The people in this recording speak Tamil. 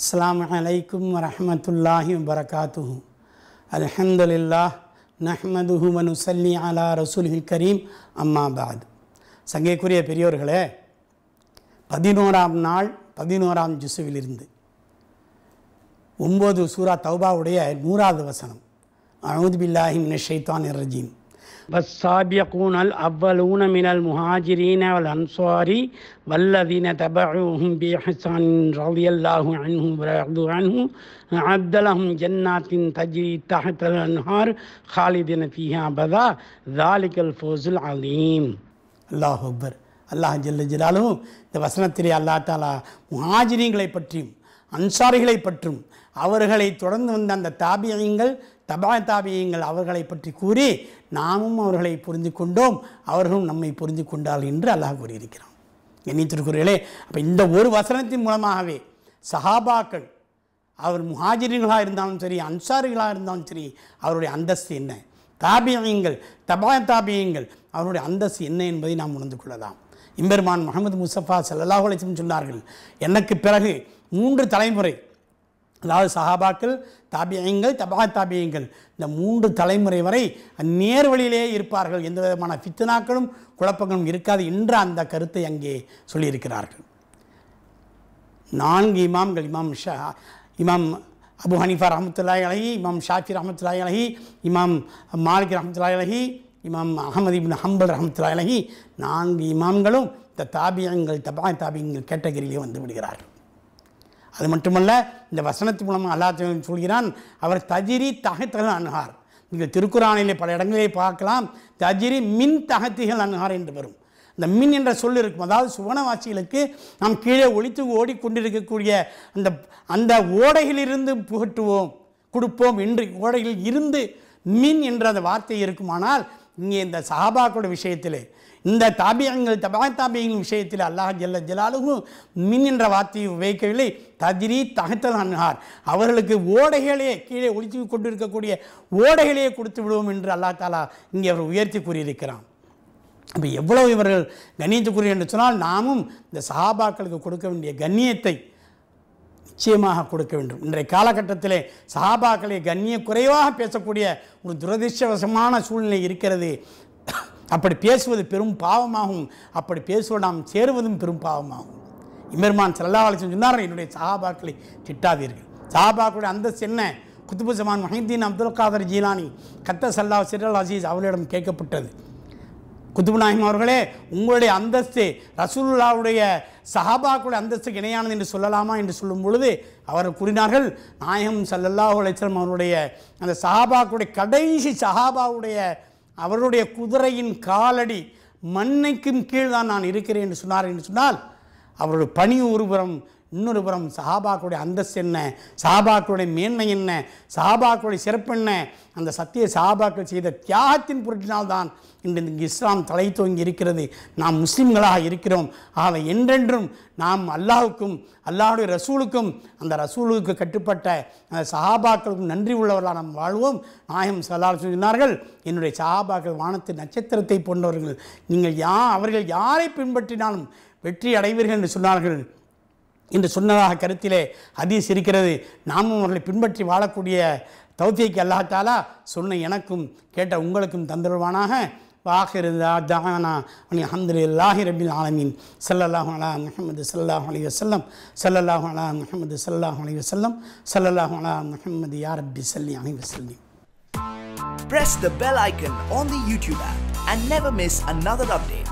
அஸ்லாம் அலைக்கும் வரமத்துல்லாஹி வரகாத்து அலஹம்துல்லா நஹ்மதுஹு மனுசல்லி அலா ரசூல்ஹில் கரீம் அம்மாபாத் சங்கைக்குரிய பெரியோர்களே பதினோராம் நாள் பதினோராம் ஜிசுவிலிருந்து ஒம்பது சூரா தௌபாவுடைய நூறாவது வசனம் அஹமது பில்லாஹி ஷைத்தான் இரஜீன் வசாபியகூன் அல் அவ்வலூன மினல் முஹாஜிரீன அல் வல்லதீன தபூஹும் பி ஹசான் ரவியல்லாஹு அன்ஹும் ரது அன்ஹும் அப்தலஹும் ஜன்னாத்தின் தஜ்ரி தஹத்தல் அன்ஹார் ஹாலிதின பதா ஜாலிகல் ஃபோசுல் அலீம் அல்லாஹ் அக்பர் அல்லாஹ் ஜல்ல ஜலாலும் இந்த வசனத்திலே அல்லா தாலா முஹாஜிரீங்களை பற்றியும் அன்சாரிகளை பற்றும் அவர்களை தொடர்ந்து வந்த அந்த தாபியங்கள் தபா தாபியங்கள் அவர்களை பற்றி கூறி நாமும் அவர்களை புரிந்து கொண்டோம் அவர்களும் நம்மை புரிந்து கொண்டாள் என்று அல்லாஹ் கூறியிருக்கிறான் எண்ணி திருக்குறளே அப்போ இந்த ஒரு வசனத்தின் மூலமாகவே சஹாபாக்கள் அவர் முஹாஜிர்களாக இருந்தாலும் சரி அன்சாரிகளாக இருந்தாலும் சரி அவருடைய அந்தஸ்து என்ன தாபியங்கள் தபா தாபியங்கள் அவருடைய அந்தஸ்து என்ன என்பதை நாம் உணர்ந்து கொள்ளலாம் இம்பெருமான் முகமது முசஃபா சல்லாஹ் அலிசம் சொன்னார்கள் எனக்கு பிறகு மூன்று தலைமுறை அதாவது சஹாபாக்கள் தாபியங்கள் தபா தாபியங்கள் இந்த மூன்று தலைமுறை வரை நேர் வழியிலே இருப்பார்கள் எந்த விதமான ஃபித்னாக்களும் குழப்பங்களும் இருக்காது என்ற அந்த கருத்தை அங்கே சொல்லியிருக்கிறார்கள் நான்கு இமாம்கள் இமாம் ஷா இமாம் அபு ஹனிஃபா ரஹமத்துல்லாய் அலஹி இமாம் ஷாஃபி ரஹமத்துல்லாய் அலஹி இமாம் மாலிக் ரஹமத்துல்லாய் அலஹி இமாம் அகமது இபின் ஹம்பல் ரஹமத்துல்லாய் அலஹி நான்கு இமாம்களும் இந்த தாபியங்கள் தபா தாபியங்கள் கேட்டகரியிலே வந்து விடுகிறார்கள் அது மட்டுமல்ல இந்த வசனத்தின் மூலமாக அல்லாஹ் சொல்கிறான் அவர் தஜிரி தகத்தல் அணுகார் நீங்கள் திருக்குறானிலே பல இடங்களிலே பார்க்கலாம் தஜிரி மின் தகத்திகள் அணுகார் என்று வரும் இந்த மின் என்ற சொல் இருக்கும் அதாவது சுவனவாசிகளுக்கு நாம் கீழே ஒழித்து ஓடிக்கொண்டிருக்கக்கூடிய அந்த அந்த ஓடைகளிலிருந்து புகட்டுவோம் கொடுப்போம் என்று ஓடையில் இருந்து மின் என்ற அந்த வார்த்தை இருக்குமானால் இங்கே இந்த சஹாபாக்களோட விஷயத்தில் இந்த தாபியங்கள் தபா தாபியங்கள் விஷயத்தில் அல்லாஹ் ஜல்ல ஜலாலுகும் மின் என்ற வார்த்தையை உபயோகிக்கவில்லை ததிரி தகத்தல் அன்ஹார் அவர்களுக்கு ஓடைகளே கீழே ஒழித்து கொண்டிருக்கக்கூடிய ஓடைகளையே கொடுத்து விடுவோம் என்று அல்லா தாலா இங்கே அவர் உயர்த்தி கூறியிருக்கிறான் அப்போ எவ்வளவு இவர்கள் கண்ணியத்துக்குரிய என்று சொன்னால் நாமும் இந்த சஹாபாக்களுக்கு கொடுக்க வேண்டிய கண்ணியத்தை நிச்சயமாக கொடுக்க வேண்டும் இன்றைய காலகட்டத்தில் சஹாபாக்களை கண்ணிய குறைவாக பேசக்கூடிய ஒரு துரதிருஷ்டவசமான சூழ்நிலை இருக்கிறது அப்படி பேசுவது பெரும் பாவமாகும் அப்படி பேசுவது நாம் சேருவதும் பெரும் பாவமாகும் இமர்மான் செல்லா வளர்ச்சி சொன்னார் என்னுடைய சஹாபாக்களை திட்டாதீர்கள் சஹாபாக்களுடைய அந்தஸ்து என்ன குத்துபு சமான் மஹிதீன் அப்துல் காதர் ஜீலானி கத்த சல்லா சிரல் அசீஸ் அவர்களிடம் கேட்கப்பட்டது குத்துபு நாயிம் அவர்களே உங்களுடைய அந்தஸ்து ரசூல்லாவுடைய சஹாபாக்களுடைய அந்தஸ்துக்கு இணையானது என்று சொல்லலாமா என்று சொல்லும் பொழுது அவர் கூறினார்கள் நாயகம் சல்லல்லாஹு அலைச்சலம் அவருடைய அந்த சஹாபாக்களுடைய கடைசி சஹாபாவுடைய அவருடைய குதிரையின் காலடி மண்ணைக்கும் கீழ் தான் நான் இருக்கிறேன் என்று சொன்னார் என்று சொன்னால் அவருடைய பணி ஒருபுறம் இன்னொரு புறம் சஹாபாக்களுடைய அந்தஸ்து என்ன சஹாபாக்களுடைய மேன்மை என்ன சஹாபாக்களுடைய சிறப்பு என்ன அந்த சத்திய சஹாபாக்கள் செய்த தியாகத்தின் பொருட்டினால்தான் இன்று இஸ்லாம் தலை துவங்கி இருக்கிறது நாம் முஸ்லீம்களாக இருக்கிறோம் ஆக என்றென்றும் நாம் அல்லாஹுக்கும் அல்லாஹுடைய ரசூலுக்கும் அந்த ரசூலுக்கு கட்டுப்பட்ட அந்த சஹாபாக்களுக்கும் நன்றி உள்ளவர்களாக நாம் வாழ்வோம் நாயம் சலால் சொன்னார்கள் என்னுடைய சஹாபாக்கள் வானத்து நட்சத்திரத்தை போன்றவர்கள் நீங்கள் யா அவர்கள் யாரை பின்பற்றினாலும் வெற்றி அடைவீர்கள் என்று சொன்னார்கள் என்று சொன்னதாக கருத்திலே ஹதீஸ் இருக்கிறது நாமும் அவர்களை பின்பற்றி வாழக்கூடிய தௌத்திக்கு அல்லாத்தாலா சொன்ன எனக்கும் கேட்ட உங்களுக்கும் தந்தருவானாக வாஹிர் தானா அனி அஹமது இல்லாஹி ரபில் ஆலமீன் சல்லல்லாஹு அலா முஹமது சல்லாஹ் அலி வசல்லம் சல்லல்லாஹு அலா முஹமது சல்லாஹ் அலி வசல்லம் சல்லல்லாஹு அலா முஹமது யார் ரப்பி சல்லி அலி வசல்லி Press the bell icon on the YouTube app and never miss another update.